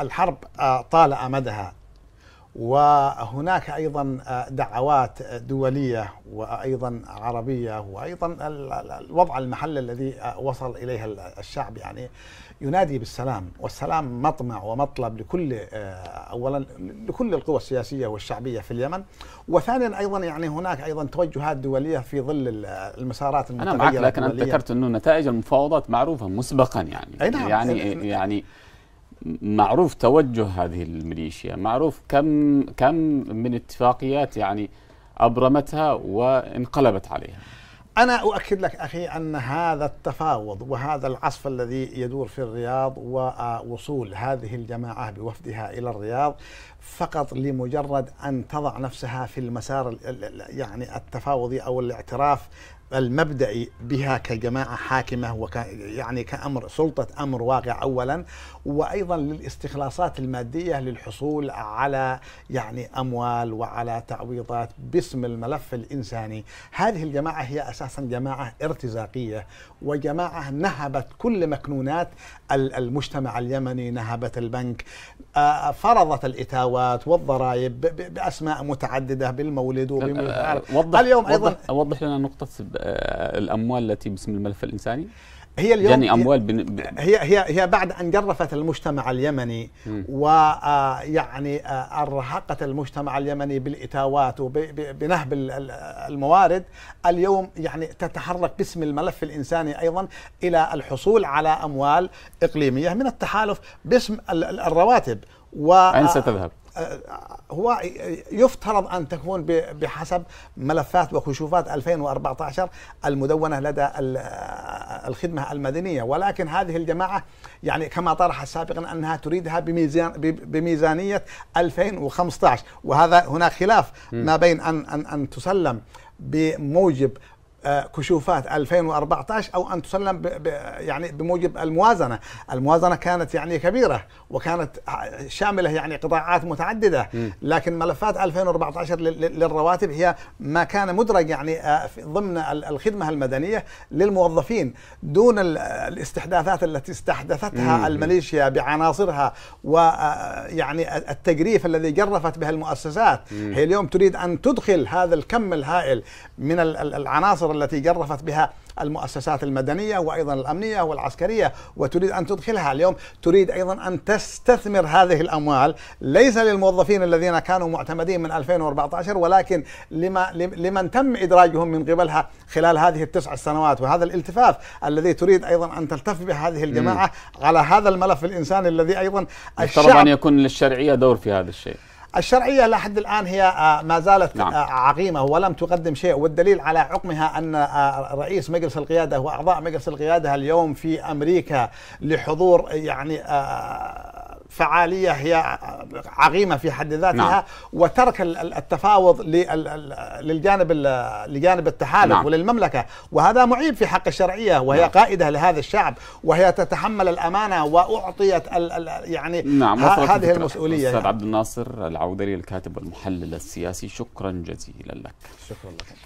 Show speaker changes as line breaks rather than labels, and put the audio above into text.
الحرب آه، طال امدها وهناك ايضا آه، دعوات دوليه وايضا عربيه وايضا الوضع المحلي الذي آه، وصل اليه الشعب يعني ينادي بالسلام والسلام مطمع ومطلب لكل اولا لكل القوى السياسيه والشعبيه في اليمن وثانيا ايضا يعني هناك ايضا توجهات دوليه في ظل المسارات المتغيره انا معك لكن انت ذكرت
انه نتائج المفاوضات معروفه مسبقا يعني أي نعم يعني يعني معروف توجه هذه الميليشيا معروف كم كم من اتفاقيات يعني أبرمتها وانقلبت عليها
أنا أؤكد لك أخي أن هذا التفاوض وهذا العصف الذي يدور في الرياض ووصول هذه الجماعة بوفدها إلى الرياض فقط لمجرد أن تضع نفسها في المسار يعني التفاوضي أو الاعتراف المبدئي بها كجماعة حاكمة وك يعني كأمر سلطة أمر واقع أولا وأيضا للاستخلاصات المادية للحصول على يعني أموال وعلى تعويضات باسم الملف الإنساني هذه الجماعة هي أساسا جماعة ارتزاقية وجماعة نهبت كل مكنونات المجتمع اليمني نهبت البنك آه، آه، فرضت الإتاوات والضرائب بأسماء متعددة بالمولد وبمثال
آه، اليوم أيضا أوضح لنا نقطة آه، الاموال التي باسم الملف الانساني؟ هي اليوم يعني اموال بن... هي هي هي بعد ان جرفت المجتمع
اليمني ويعني آه، آه، ارهقت المجتمع اليمني بالاتاوات وبنهب الموارد اليوم يعني تتحرك باسم الملف الانساني ايضا الى الحصول على اموال اقليميه من التحالف باسم الرواتب و اين ستذهب؟ هو يفترض أن تكون بحسب ملفات وكشوفات 2014 المدونة لدى الخدمة المدنية ولكن هذه الجماعة يعني كما طرح سابقا أنها تريدها بميزان بميزانية 2015 وهذا هناك خلاف ما بين أن أن أن تسلم بموجب آه، كشوفات 2014 او ان تسلم يعني بموجب الموازنه، الموازنه كانت يعني كبيره وكانت شامله يعني قطاعات متعدده، لكن ملفات 2014 للرواتب هي ما كان مدرج يعني آه، ضمن الخدمه المدنيه للموظفين دون الاستحداثات التي استحدثتها الميليشيا بعناصرها ويعني آه، التجريف الذي جرفت به المؤسسات، هي اليوم تريد ان تدخل هذا الكم الهائل من العناصر التي جرفت بها المؤسسات المدنية وأيضا الأمنية والعسكرية وتريد أن تدخلها اليوم تريد أيضا أن تستثمر هذه الأموال ليس للموظفين الذين كانوا معتمدين من 2014 ولكن لما لمن تم إدراجهم من قبلها خلال هذه التسع سنوات وهذا الالتفاف الذي تريد أيضا أن تلتف به هذه الجماعة على هذا الملف الإنساني الذي أيضا
الشعب أن يكون للشرعية دور في هذا الشيء
الشرعية لحد الآن هي آه، ما زالت نعم. آه، عقيمة ولم تقدم شيء والدليل على عقمها أن آه، رئيس مجلس القيادة وأعضاء مجلس القيادة اليوم في أمريكا لحضور يعني فعالية هي عظيمة في حد ذاتها نعم. وترك التفاوض للجانب لجانب التحالف نعم. وللمملكة وهذا معيب في حق الشرعية وهي نعم. قائدة لهذا الشعب وهي تتحمل الأمانة وأعطيت يعني نعم. هذه المسؤولية يعني. أستاذ عبد
الناصر العودري الكاتب والمحلل السياسي شكرا جزيلا لك شكرا لك